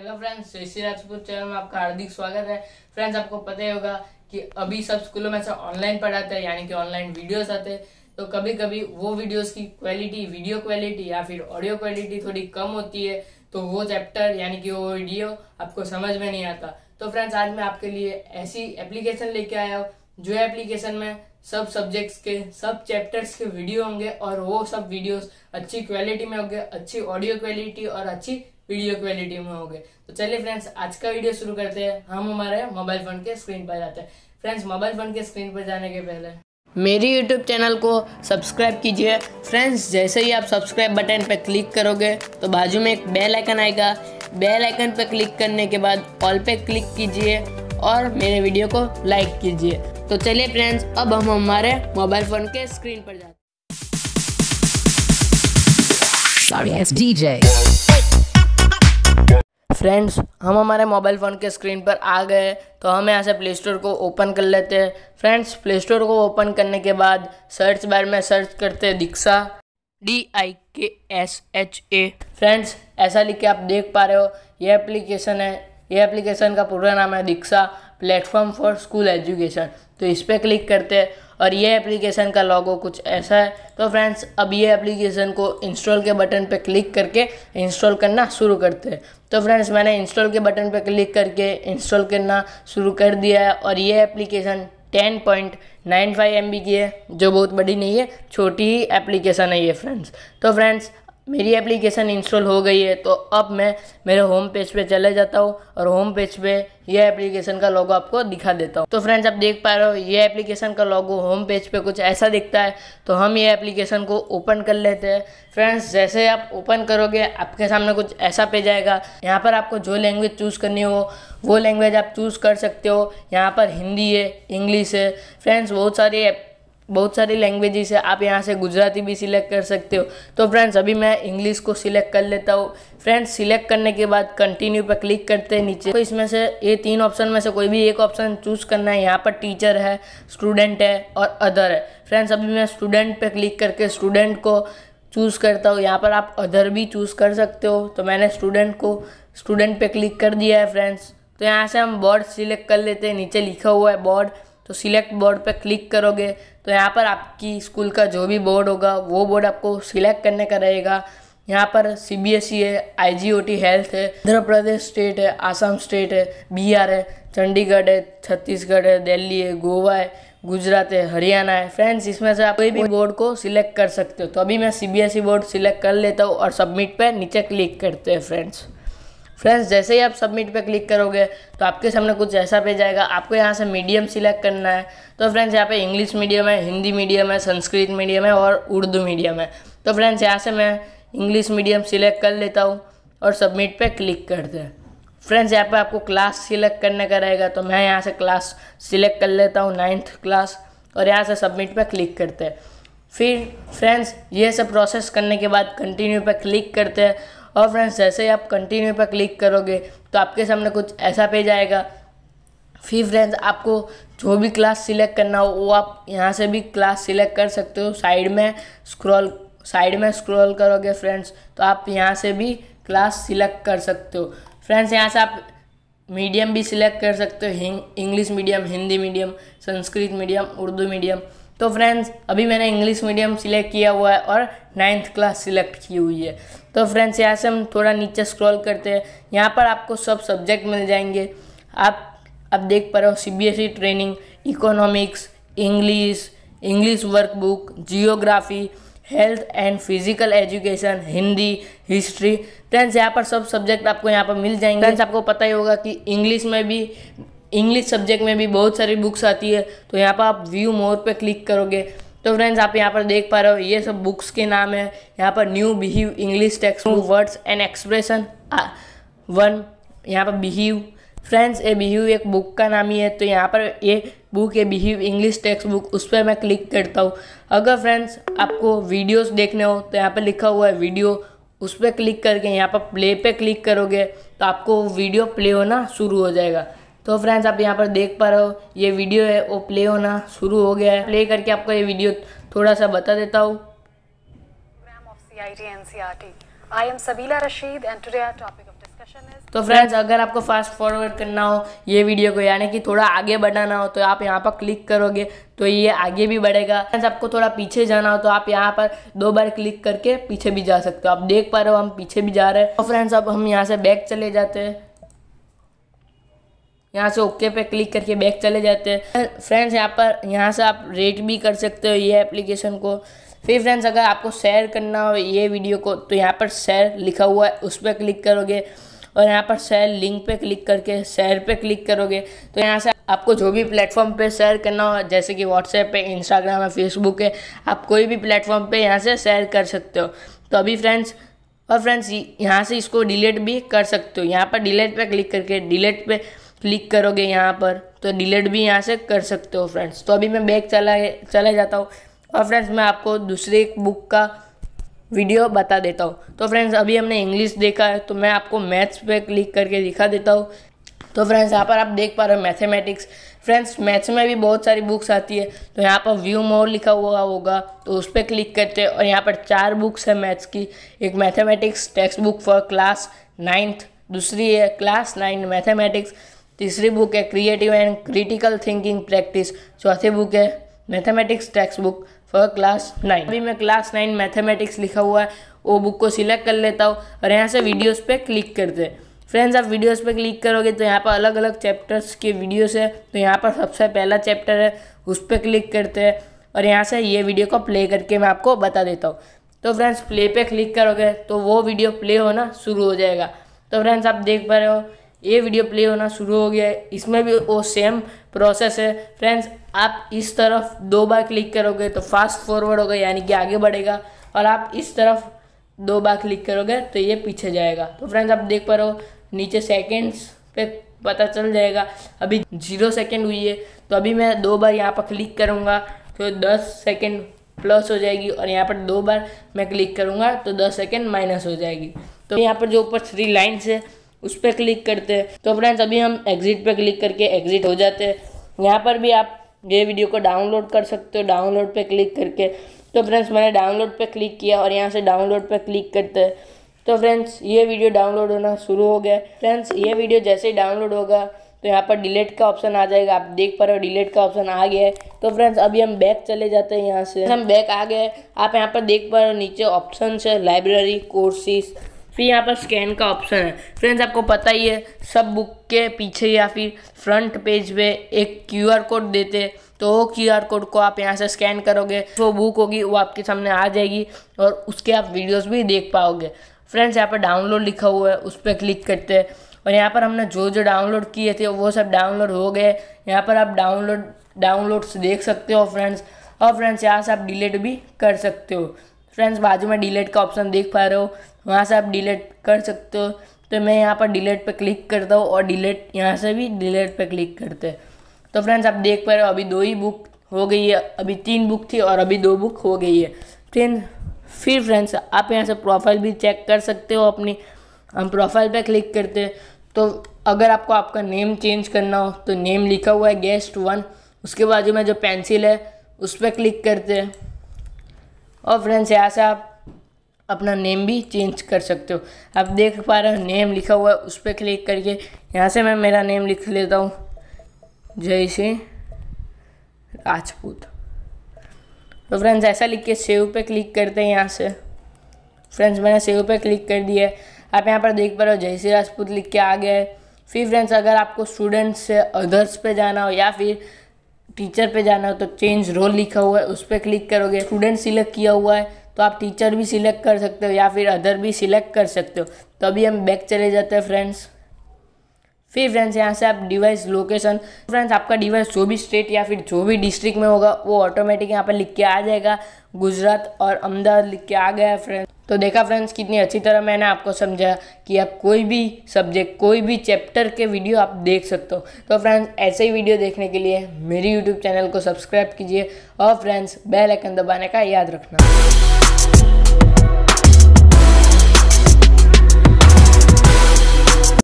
hello friends जय Shri Rajput channel में आपका हार्दिक स्वागत है फ्रेंड्स आपको पता ही होगा कि अभी सब स्कूलों में से ऑनलाइन पढ़ाते हैं यानी कि ऑनलाइन वीडियोस आते हैं तो कभी कभी वो वीडियोस की क्वालिटी वीडियो क्वालिटी या फिर ऑडियो क्वालिटी थोड़ी कम होती है तो वो चैप्टर यानी कि वो वीडियो आपको समझ में नहीं आता तो फ्रेंड्स आज मैं आपके लिए ऐसी एप्लीकेशन लेके आया हूँ जो एप्लीकेशन में सब सब्जेक्ट्स के सब चैप्टर्स के वीडियो होंगे और वो सब वीडियोस अच्छी क्वालिटी में होंगे अच्छी ऑडियो क्वालिटी और अच्छी वीडियो क्वालिटी में हो गए तो चलिए फ्रेंड्स आज का वीडियो शुरू करते हैं हम हमारे मोबाइल फ़ोन के स्क्रीन पर जाते हैं फ्रेंड्स मोबाइल फ़ोन के स्क्रीन पर जाने के पहले मेरी YouTube चैनल को सब्सक्राइब कीजिए फ्रेंड्स जैसे ही आप सब्सक्राइब बटन पर क्लिक करोगे तो बाजू में एक बेल आइकन आएगा बेल आइकन पर क्लिक करने के बाद ऑल पे क्लिक कीजिए और मेरे वीडियो को लाइक कीजिए तो चलिए फ्रेंड्स अब हम हमारे मोबाइल फ़ोन के स्क्रीन पर जाते हैं फ्रेंड्स हम हमारे मोबाइल फ़ोन के स्क्रीन पर आ गए तो हम यहाँ से प्ले स्टोर को ओपन कर लेते हैं फ्रेंड्स प्ले स्टोर को ओपन करने के बाद सर्च बार में सर्च करते हैं दीक्षा डी आई के एस एच ए फ्रेंड्स ऐसा लिख के आप देख पा रहे हो यह एप्लीकेशन है यह एप्लीकेशन का पूरा नाम है Diksha platform for school education तो इस पर क्लिक करते हैं और ये एप्लीकेशन का लॉगो कुछ ऐसा है तो फ्रेंड्स अब ये एप्लीकेशन को इंस्टॉल के बटन पर क्लिक करके इंस्टॉल करना शुरू करते हैं तो फ्रेंड्स मैंने इंस्टॉल के बटन पर क्लिक करके इंस्टॉल करना शुरू कर दिया है और ये application ten point nine five M B की है जो बहुत बड़ी नहीं है छोटी ही एप्लीकेशन है ये फ्रेंड्स तो फ्रेंड्स मेरी एप्लीकेशन इंस्टॉल हो गई है तो अब मैं मेरे होम पेज पे चले जाता हूँ और होम पेज पे ये एप्लीकेशन का लोगो आपको दिखा देता हूँ तो फ्रेंड्स आप देख पा रहे हो ये एप्लीकेशन का लोगो होम पेज पे कुछ ऐसा दिखता है तो हम ये एप्लीकेशन को ओपन कर लेते हैं फ्रेंड्स जैसे आप ओपन करोगे आपके सामने कुछ ऐसा पेज आएगा यहाँ पर आपको जो लैंग्वेज चूज़ करनी हो वो लैंग्वेज आप चूज़ कर सकते हो यहाँ पर हिंदी है इंग्लिश है फ्रेंड्स बहुत सारी बहुत सारी लैंग्वेजेस है आप यहाँ से गुजराती भी सिलेक्ट कर सकते हो तो फ्रेंड्स अभी मैं इंग्लिश को सिलेक्ट कर लेता हूँ फ्रेंड्स सिलेक्ट करने के बाद कंटिन्यू पर क्लिक करते हैं नीचे तो इसमें से ये तीन ऑप्शन में से कोई भी एक ऑप्शन चूज़ करना है यहाँ पर टीचर है स्टूडेंट है और अदर है फ्रेंड्स अभी मैं स्टूडेंट पर क्लिक करके स्टूडेंट को चूज़ करता हूँ यहाँ पर आप अदर भी चूज़ कर सकते हो तो मैंने स्टूडेंट को स्टूडेंट पर क्लिक कर दिया है फ्रेंड्स तो यहाँ से हम बोर्ड सिलेक्ट कर लेते हैं नीचे लिखा हुआ है बोर्ड तो सिलेक्ट बोर्ड पर क्लिक करोगे तो यहाँ पर आपकी स्कूल का जो भी बोर्ड होगा वो बोर्ड आपको सिलेक्ट करने का रहेगा यहाँ पर सी बी एस ई है आई जी ओ टी हेल्थ है आंध्र प्रदेश स्टेट है आसाम स्टेट है बिहार है चंडीगढ़ है छत्तीसगढ़ है दिल्ली है गोवा है गुजरात है हरियाणा है फ्रेंड्स इसमें से आप कोई भी बोर्ड को सिलेक्ट कर सकते हो तो अभी मैं C B S E board select कर लेता हूँ और सबमिट पर नीचे क्लिक करते हैं फ्रेंड्स फ्रेंड्स जैसे ही आप सबमिट पे क्लिक करोगे तो आपके सामने कुछ ऐसा पेज आएगा आपको यहाँ से मीडियम सिलेक्ट करना है तो फ्रेंड्स यहाँ पे इंग्लिश मीडियम है हिंदी मीडियम है संस्कृत मीडियम है और उर्दू मीडियम है तो फ्रेंड्स यहाँ से मैं इंग्लिश मीडियम सिलेक्ट कर लेता हूँ और सबमिट पर क्लिक करते हैं फ्रेंड्स यहाँ पर आपको क्लास सिलेक्ट करने का रहेगा तो मैं यहाँ से क्लास सिलेक्ट कर लेता हूँ नाइन्थ क्लास और यहाँ से सबमिट पर क्लिक करते हैं फिर फ्रेंड्स ये सब प्रोसेस करने के बाद कंटिन्यू पर क्लिक करते हैं और फ्रेंड्स जैसे ही आप कंटिन्यू पर क्लिक करोगे तो आपके सामने कुछ ऐसा पेज आएगा फिर फ्रेंड्स आपको जो भी क्लास सिलेक्ट करना हो वो आप यहाँ से भी क्लास सिलेक्ट कर सकते हो साइड में स्क्रॉल साइड में स्क्रॉल करोगे फ्रेंड्स तो आप यहाँ से भी क्लास सिलेक्ट कर सकते हो फ्रेंड्स यहाँ से आप मीडियम भी सिलेक्ट कर सकते हो English medium Hindi medium Sanskrit medium Urdu medium तो फ्रेंड्स अभी मैंने इंग्लिश मीडियम सिलेक्ट किया हुआ है और नाइन्थ क्लास सिलेक्ट की हुई है तो फ्रेंड्स यहाँ से हम थोड़ा नीचे स्क्रॉल करते हैं यहाँ पर आपको सब सब्जेक्ट मिल जाएंगे आप अब देख पा रहे हो E training economics English English workbook geography health and physical education Hindi history friends यहाँ पर सब सब्जेक्ट आपको यहाँ पर मिल जाएंगे फ्रेंड्स आपको पता ही होगा कि इंग्लिश में भी इंग्लिश सब्जेक्ट में भी बहुत सारी बुक्स आती है तो यहाँ पर आप व्यू मोर पे क्लिक करोगे तो फ्रेंड्स आप यहाँ पर देख पा रहे हो ये सब बुक्स के नाम है यहाँ पर new beehive English book words and expressions one यहाँ पर बिहीव फ्रेंड्स ये बिहीव एक बुक का नाम ही है तो यहाँ पर ये book A beehive English text book उस पर मैं क्लिक करता हूँ अगर फ्रेंड्स आपको वीडियोस देखने हो तो यहाँ पर लिखा हुआ है वीडियो उस पर क्लिक करके यहाँ पर प्ले पे क्लिक करोगे तो आपको वीडियो प्ले होना शुरू हो जाएगा तो फ्रेंड्स आप यहाँ पर देख पा रहे हो ये वीडियो है वो प्ले होना शुरू हो गया है प्ले करके आपको ये वीडियो थोड़ा सा बता देता हूँ तो फ्रेंड्स अगर आपको फास्ट फॉरवर्ड करना हो ये वीडियो को यानी कि थोड़ा आगे बढ़ाना हो तो आप यहाँ पर क्लिक करोगे तो ये आगे भी बढ़ेगा फ्रेंड्स आपको थोड़ा पीछे जाना हो तो आप यहाँ पर दो बार क्लिक करके पीछे भी जा सकते हो आप देख पा रहे हो हम पीछे भी जा रहे हैं तो फ्रेंड्स अब हम यहाँ से बैक चले जाते हैं यहाँ से ओके पे क्लिक करके बैक चले जाते हैं फ्रेंड्स यहाँ पर यहाँ से आप रेट भी कर सकते हो ये एप्लीकेशन को फिर फ्रेंड्स अगर आपको शेयर करना हो ये वीडियो को तो यहाँ पर शेयर लिखा हुआ है उस पर क्लिक करोगे और यहाँ पर शेयर लिंक पे क्लिक करके शेयर पे क्लिक करोगे तो यहाँ से आपको जो भी प्लेटफॉर्म पे शेयर करना हो जैसे कि व्हाट्सएप पे इंस्टाग्राम है फेसबुक है आप कोई भी प्लेटफॉर्म पे यहाँ से शेयर कर सकते हो तो अभी फ्रेंड्स और फ्रेंड्स यहाँ से इसको डिलीट भी कर सकते हो यहाँ पर डिलीट पे क्लिक करके डिलीट पे क्लिक करोगे यहाँ पर तो डिलीट भी यहाँ से कर सकते हो फ्रेंड्स तो अभी मैं बैग चला चला जाता हूँ और फ्रेंड्स मैं आपको दूसरी एक बुक का वीडियो बता देता हूँ तो फ्रेंड्स अभी हमने इंग्लिश देखा है तो मैं आपको मैथ्स पे क्लिक करके दिखा देता हूँ तो फ्रेंड्स यहाँ पर आप देख पा रहे हो मैथेमेटिक्स फ्रेंड्स मैथ्स में भी बहुत सारी बुक्स आती है तो यहाँ पर व्यू मोर लिखा हुआ होगा तो उस पर क्लिक करते हैं और यहाँ पर चार बुक्स है मैथ्स की एक mathematics text book for class ninth दूसरी है क्लास नाइन मैथेमेटिक्स तीसरी बुक है creative and critical thinking practice चौथी बुक है mathematics text book for class nine अभी मैं क्लास नाइन मैथमेटिक्स लिखा हुआ है वो बुक को सिलेक्ट कर लेता हूँ और यहाँ से वीडियोस पे क्लिक करते हैं फ्रेंड्स आप वीडियोस पे क्लिक करोगे तो यहाँ पर अलग अलग चैप्टर्स के वीडियोस है तो यहाँ पर सबसे पहला चैप्टर है उस पर क्लिक करते हैं और यहाँ से ये वीडियो को प्ले करके मैं आपको बता देता हूँ तो फ्रेंड्स प्ले पे क्लिक करोगे तो वो वीडियो प्ले होना शुरू हो जाएगा तो फ्रेंड्स आप देख पा रहे हो ये वीडियो प्ले होना शुरू हो गया है इसमें भी वो सेम प्रोसेस है फ्रेंड्स आप इस तरफ दो बार क्लिक करोगे तो फास्ट फॉरवर्ड होगा यानी कि आगे बढ़ेगा और आप इस तरफ दो बार क्लिक करोगे तो ये पीछे जाएगा तो फ्रेंड्स आप देख पा रहे हो नीचे सेकेंड्स पे पता चल जाएगा अभी जीरो सेकेंड हुई है तो अभी मैं दो बार यहाँ पर क्लिक करूँगा तो दस सेकेंड प्लस हो जाएगी और यहाँ पर दो बार मैं क्लिक करूँगा तो दस सेकेंड माइनस हो जाएगी तो यहाँ पर जो ऊपर थ्री लाइन्स है उस पर क्लिक करते हैं तो फ्रेंड्स अभी हम एग्जिट पर क्लिक करके एग्जिट हो जाते हैं यहाँ पर भी आप ये वीडियो को डाउनलोड कर सकते हो डाउनलोड पर क्लिक करके तो फ्रेंड्स मैंने डाउनलोड पर क्लिक किया और यहाँ से डाउनलोड पर क्लिक करते हैं तो फ्रेंड्स ये वीडियो डाउनलोड होना शुरू हो गया फ्रेंड्स ये वीडियो जैसे ही डाउनलोड होगा तो यहाँ पर डिलीट का ऑप्शन आ जाएगा आप देख पा रहे हो डिलीट का ऑप्शन आ गया है तो फ्रेंड्स अभी हम बैक चले जाते हैं यहाँ से हम बैक आ गए आप यहाँ पर देख पा रहे हो नीचे ऑप्शन है लाइब्रेरी कोर्सेज फिर यहाँ पर स्कैन का ऑप्शन है फ्रेंड्स आपको पता ही है सब बुक के पीछे या फिर फ्रंट पेज पे एक क्यू कोड देते तो वो क्यू कोड को आप यहाँ से स्कैन करोगे जो बुक होगी वो आपके सामने आ जाएगी और उसके आप वीडियोस भी देख पाओगे फ्रेंड्स यहाँ पर डाउनलोड लिखा हुआ है उस पर क्लिक करते हैं और यहाँ पर हमने जो जो डाउनलोड किए थे वो सब डाउनलोड हो गए यहाँ पर आप डाउनलोड डाउनलोड्स देख सकते हो फ्रेंड्स और फ्रेंड्स यहाँ से आप डिलीट भी कर सकते हो फ्रेंड्स बाजू में डिलीट का ऑप्शन देख पा रहे हो वहाँ से आप डिलीट कर सकते हो तो मैं यहाँ पर डिलीट पर क्लिक करता हूँ और डिलीट यहाँ से भी डिलीट पर क्लिक करते हैं तो फ्रेंड्स आप देख पा रहे हो अभी दो ही बुक हो गई है अभी तीन बुक थी और अभी दो बुक हो गई है फ्रेंड फिर फ्रेंड्स आप यहाँ से प्रोफाइल भी चेक कर सकते हो अपनी हम प्रोफाइल पर क्लिक करते हैं तो अगर आपको आपका नेम चेंज करना हो तो नेम लिखा हुआ है गेस्ट वन उसके बाद जो मैं जो पेंसिल है उस पर क्लिक करते हैं और फ्रेंड्स यहाँ से आप अपना नेम भी चेंज कर सकते हो आप देख पा रहे हो नेम लिखा हुआ है उस पर क्लिक करके यहाँ से मैं मेरा नेम लिख लेता हूँ जय सिंह राजपूत तो फ्रेंड्स ऐसा लिख के सेव पे क्लिक करते हैं यहाँ से फ्रेंड्स मैंने सेव पे क्लिक कर दिया है आप यहाँ पर देख पा रहे हो जय सिंह राजपूत लिख के आ गया है फिर फ्रेंड्स अगर आपको स्टूडेंट्स से अदर्स पे जाना हो या फिर टीचर पे जाना हो तो चेंज रोल लिखा हुआ है उस पर क्लिक करोगे स्टूडेंट सिलेक्ट किया हुआ है तो आप टीचर भी सिलेक्ट कर सकते हो या फिर अदर भी सिलेक्ट कर सकते हो तो अभी हम बैक चले जाते हैं फ्रेंड्स फिर फ्रेंड्स यहाँ से आप डिवाइस लोकेशन फ्रेंड्स आपका डिवाइस जो भी स्टेट या फिर जो भी डिस्ट्रिक्ट में होगा वो ऑटोमेटिक यहाँ पर लिख के आ जाएगा गुजरात और अहमदाबाद लिख के आ गया है फ्रेंड्स तो देखा फ्रेंड्स कितनी अच्छी तरह मैंने आपको समझाया कि आप कोई भी सब्जेक्ट कोई भी चैप्टर के वीडियो आप देख सकते हो तो फ्रेंड्स ऐसे ही वीडियो देखने के लिए मेरी यूट्यूब चैनल को सब्सक्राइब कीजिए और फ्रेंड्स बेल आइकन दबाने का याद रखना